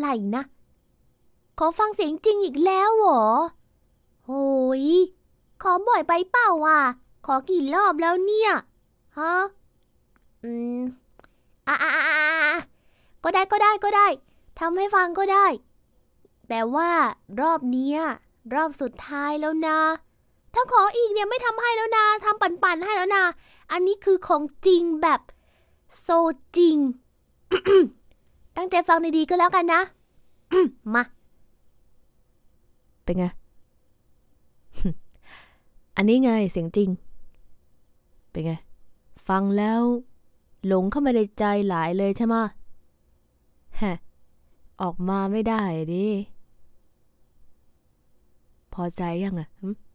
อะไรนะขอฟังเสียงจริงอีกแล้วเหรอโหย ขอบ่อยไปเปล่าอ่ะขอกี่รอบแล้วเนี่ยฮะอืมอ่าก็ได้ก็ได้ก็ได้ทำให้ฟังก็ได้ แต่ว่า รอบนี้รอบสุดท้ายแล้วนะถ้าขออีกเนี่ยไม่ทำให้แล้วนะทำปั่นๆ ให้แล้วนะอันนี้คือของจริงแบบ โซจริงตั้งใจฟังดีๆก็แล้วกันนะ มา เป็นไง อันนี้ไงเสียงจริง เป็นไง ฟังแล้ว หลงเข้ามาในใจหลายเลยใช่ไหมฮะออกมาไม่ได้ดิ พอใจยังอะ่ะ